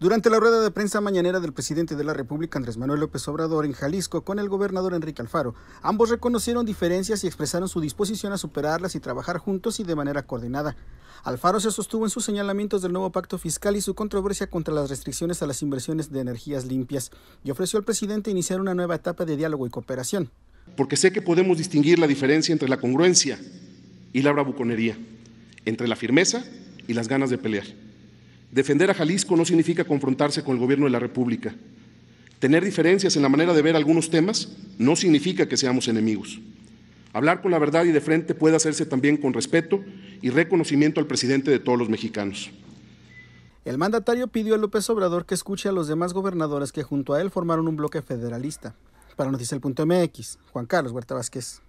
Durante la rueda de prensa mañanera del presidente de la República, Andrés Manuel López Obrador, en Jalisco, con el gobernador Enrique Alfaro, ambos reconocieron diferencias y expresaron su disposición a superarlas y trabajar juntos y de manera coordinada. Alfaro se sostuvo en sus señalamientos del nuevo pacto fiscal y su controversia contra las restricciones a las inversiones de energías limpias, y ofreció al presidente iniciar una nueva etapa de diálogo y cooperación. Porque sé que podemos distinguir la diferencia entre la congruencia y la bravuconería, entre la firmeza y las ganas de pelear. Defender a Jalisco no significa confrontarse con el gobierno de la República. Tener diferencias en la manera de ver algunos temas no significa que seamos enemigos. Hablar con la verdad y de frente puede hacerse también con respeto y reconocimiento al presidente de todos los mexicanos. El mandatario pidió a López Obrador que escuche a los demás gobernadores que junto a él formaron un bloque federalista. Para mx Juan Carlos Huerta Vázquez.